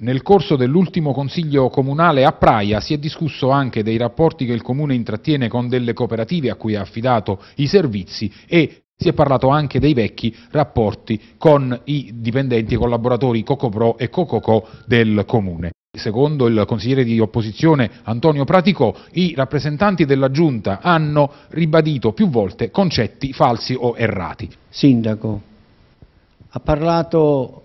Nel corso dell'ultimo Consiglio comunale a Praia si è discusso anche dei rapporti che il Comune intrattiene con delle cooperative a cui ha affidato i servizi e si è parlato anche dei vecchi rapporti con i dipendenti e collaboratori Cocopro e Cococò del Comune. Secondo il consigliere di opposizione Antonio Praticò, i rappresentanti della Giunta hanno ribadito più volte concetti falsi o errati. Sindaco, ha parlato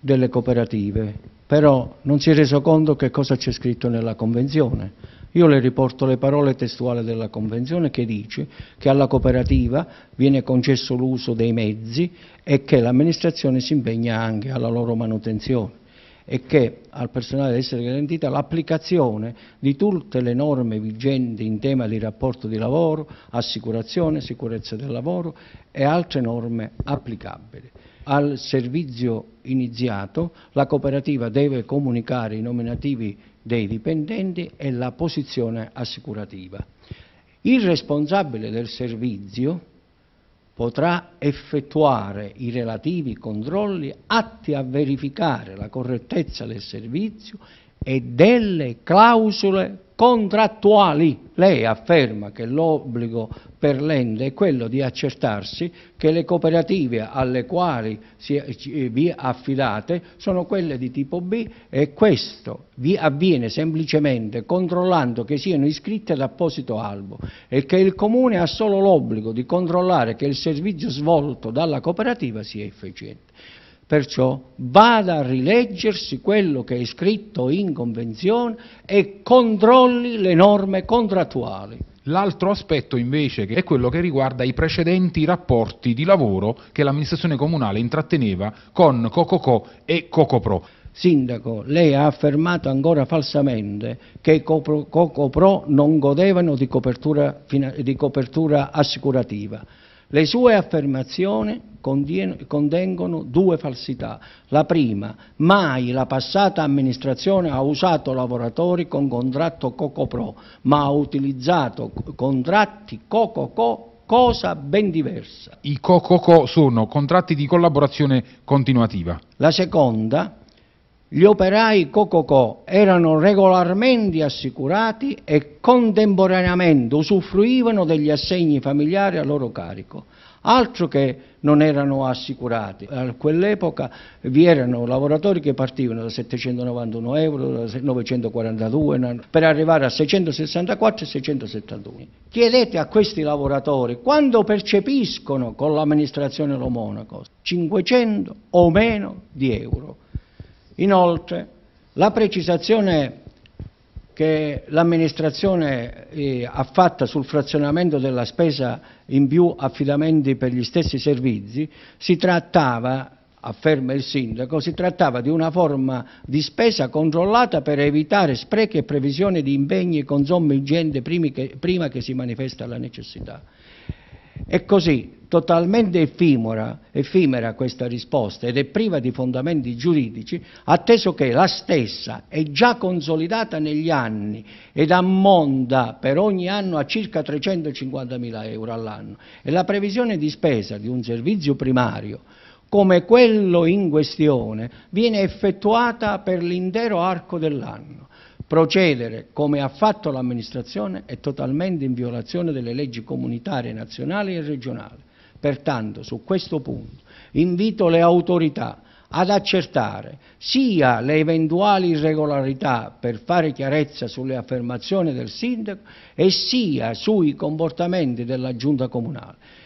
delle cooperative, però non si è reso conto che cosa c'è scritto nella Convenzione. Io le riporto le parole testuali della Convenzione che dice che alla cooperativa viene concesso l'uso dei mezzi e che l'amministrazione si impegna anche alla loro manutenzione e che al personale deve essere garantita l'applicazione di tutte le norme vigenti in tema di rapporto di lavoro, assicurazione, sicurezza del lavoro e altre norme applicabili al servizio iniziato, la cooperativa deve comunicare i nominativi dei dipendenti e la posizione assicurativa. Il responsabile del servizio potrà effettuare i relativi controlli atti a verificare la correttezza del servizio e delle clausole contrattuali. Lei afferma che l'obbligo per l'ente è quello di accertarsi che le cooperative alle quali vi affidate sono quelle di tipo B e questo avviene semplicemente controllando che siano iscritte ad apposito albo e che il Comune ha solo l'obbligo di controllare che il servizio svolto dalla cooperativa sia efficiente. Perciò vada a rileggersi quello che è scritto in convenzione e controlli le norme contrattuali. L'altro aspetto invece è quello che riguarda i precedenti rapporti di lavoro che l'amministrazione comunale intratteneva con Cococò e Cocopro. Sindaco, lei ha affermato ancora falsamente che Cocopro non godevano di copertura, di copertura assicurativa. Le sue affermazioni contengono due falsità. La prima: mai la passata amministrazione ha usato lavoratori con contratto co.co.pro, ma ha utilizzato contratti co.co.co, cosa ben diversa. I co.co.co sono contratti di collaborazione continuativa. La seconda: gli operai Cococò erano regolarmente assicurati e contemporaneamente usufruivano degli assegni familiari a loro carico. Altro che non erano assicurati. A quell'epoca vi erano lavoratori che partivano da 791 euro, da 942, per arrivare a 664 e 671. Chiedete a questi lavoratori quanto percepiscono con l'amministrazione Lo Monaco 500 o meno di euro. Inoltre, la precisazione che l'amministrazione eh, ha fatto sul frazionamento della spesa in più affidamenti per gli stessi servizi si trattava afferma il sindaco si trattava di una forma di spesa controllata per evitare sprechi e previsioni di impegni con somme ingenti prima che si manifesta la necessità. È così totalmente effimera questa risposta ed è priva di fondamenti giuridici, atteso che la stessa è già consolidata negli anni ed ammonta per ogni anno a circa 350.000 euro all'anno e la previsione di spesa di un servizio primario come quello in questione viene effettuata per l'intero arco dell'anno. Procedere, come ha fatto l'amministrazione, è totalmente in violazione delle leggi comunitarie nazionali e regionali. Pertanto, su questo punto invito le autorità ad accertare sia le eventuali irregolarità per fare chiarezza sulle affermazioni del sindaco, sia sui comportamenti della giunta comunale.